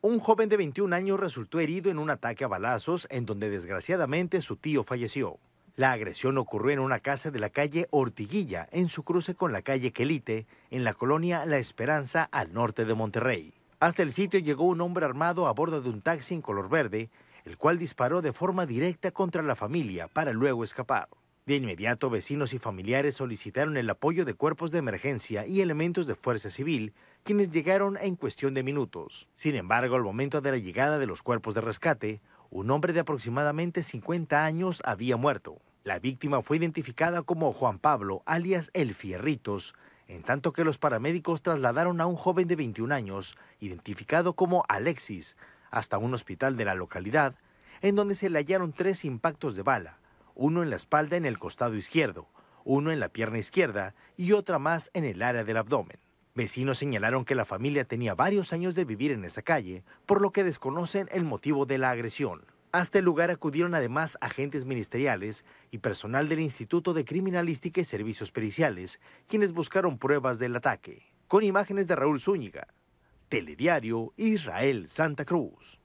Un joven de 21 años resultó herido en un ataque a balazos en donde desgraciadamente su tío falleció. La agresión ocurrió en una casa de la calle Ortiguilla, en su cruce con la calle Quelite, en la colonia La Esperanza, al norte de Monterrey. Hasta el sitio llegó un hombre armado a bordo de un taxi en color verde, el cual disparó de forma directa contra la familia para luego escapar. De inmediato, vecinos y familiares solicitaron el apoyo de cuerpos de emergencia y elementos de fuerza civil, quienes llegaron en cuestión de minutos. Sin embargo, al momento de la llegada de los cuerpos de rescate, un hombre de aproximadamente 50 años había muerto. La víctima fue identificada como Juan Pablo, alias El Fierritos, en tanto que los paramédicos trasladaron a un joven de 21 años, identificado como Alexis, hasta un hospital de la localidad, en donde se le hallaron tres impactos de bala, uno en la espalda en el costado izquierdo, uno en la pierna izquierda y otra más en el área del abdomen. Vecinos señalaron que la familia tenía varios años de vivir en esa calle, por lo que desconocen el motivo de la agresión. Hasta el este lugar acudieron además agentes ministeriales y personal del Instituto de Criminalística y Servicios Periciales, quienes buscaron pruebas del ataque. Con imágenes de Raúl Zúñiga, Telediario Israel Santa Cruz.